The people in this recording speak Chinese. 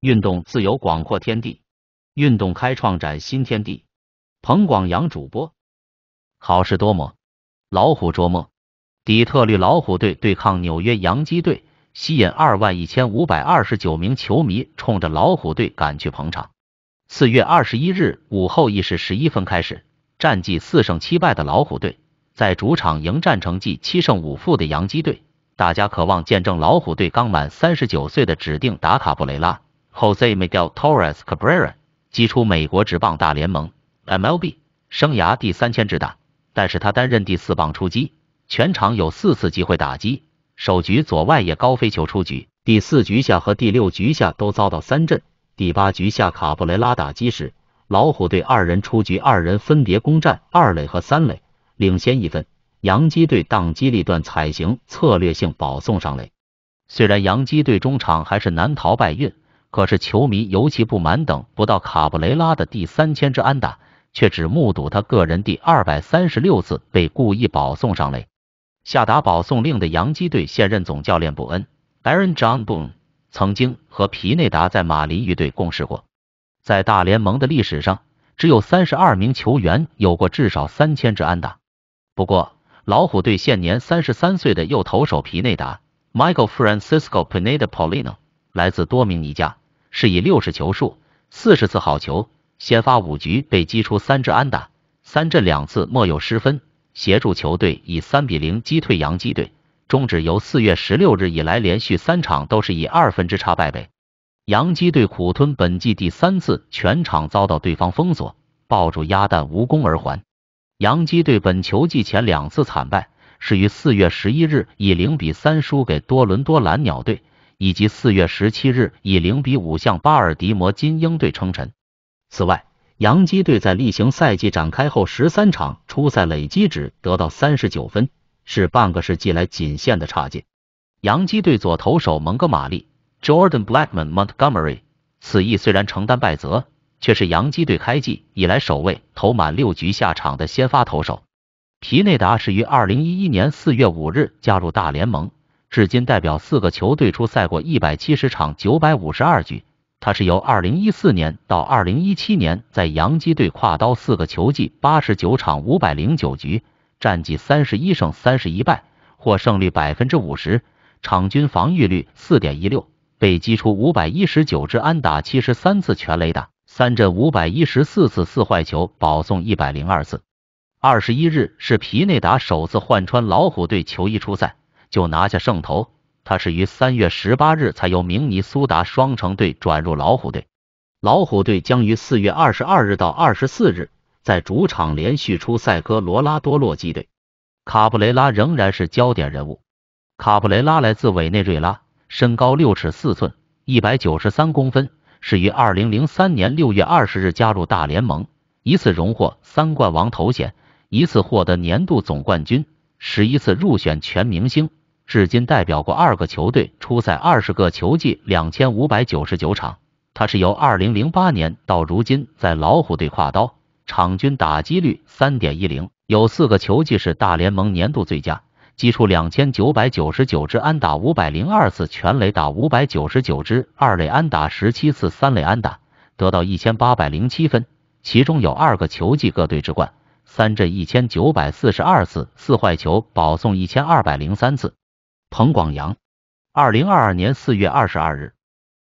运动自由广阔天地，运动开创崭新天地。彭广阳主播，好事多磨，老虎捉磨。底特律老虎队对抗纽约洋基队，吸引二万一千五百二十九名球迷冲着老虎队赶去捧场。四月二十一日午后一时十一分开始，战绩四胜七败的老虎队在主场迎战成绩七胜五负的洋基队，大家渴望见证老虎队刚满三十九岁的指定打卡布雷拉。Jose Miguel t o r r e s Cabrera 击出美国职棒大联盟 （MLB） 生涯第三千支打，但是他担任第四棒出击，全场有四次机会打击。首局左外野高飞球出局，第四局下和第六局下都遭到三振，第八局下卡布雷拉打击时，老虎队二人出局，二人分别攻占二垒和三垒，领先一分。洋基队当机立断，采行策略性保送上垒，虽然洋基队中场还是难逃败运。可是球迷尤其不满，等不到卡布雷拉的第三千支安打，却只目睹他个人第二百三十六次被故意保送上垒。下达保送令的洋基队现任总教练布恩 （Aaron John Boone） 曾经和皮内达在马林鱼队共事过。在大联盟的历史上，只有三十二名球员有过至少三千支安打。不过，老虎队现年三十三岁的右投手皮内达 （Michael Francisco Pineda Polino）。来自多明尼加，是以六十球数、四十次好球，先发五局被击出三支安打，三振两次，没有失分，协助球队以三比零击退洋基队，终止由四月十六日以来连续三场都是以二分之差败北。洋基队苦吞本季第三次全场遭到对方封锁，抱住鸭蛋无功而还。洋基队本球季前两次惨败，是于四月十一日以零比三输给多伦多蓝鸟队。以及四月十七日以零比五向巴尔的摩金鹰队称臣。此外，洋基队在例行赛季展开后十三场初赛累积只得到三十九分，是半个世纪来仅限的差劲。洋基队左投手蒙哥马利 （Jordan Blackman Montgomery） 此役虽然承担败责，却是洋基队开季以来首位投满六局下场的先发投手。皮内达是于二零一一年四月五日加入大联盟。至今代表四个球队出赛过一百七十场九百五十二局。他是由二零一四年到二零一七年在洋基队跨刀四个球季八十九场五百零九局，战绩三十一胜三十一败，获胜率百分之五十，场均防御率四点一六，被击出五百一十九支安打七十三次全垒打三阵五百一十四次四坏球保送一百零二次。二十一日是皮内达首次换穿老虎队球衣出赛。就拿下胜投，他是于三月十八日才由明尼苏达双城队转入老虎队。老虎队将于四月二十二日到二十四日，在主场连续出赛科罗拉多洛基队。卡布雷拉仍然是焦点人物。卡布雷拉来自委内瑞拉，身高六尺四寸（一百九十三公分），是于二零零三年六月二十日加入大联盟，一次荣获三冠王头衔，一次获得年度总冠军，十一次入选全明星。至今代表过二个球队，出赛二十个球季，两千五百九十九场。他是由二零零八年到如今在老虎队跨刀，场均打击率三点一零，有四个球季是大联盟年度最佳。击出两千九百九十九支安打，五百零二次全垒打，五百九十九支二垒安打，十七次三垒安打，得到一千八百零七分。其中有二个球季各队之冠，三振一千九百四十二次，四坏球保送一千二百零三次。彭广阳，二零二二年四月二十二日。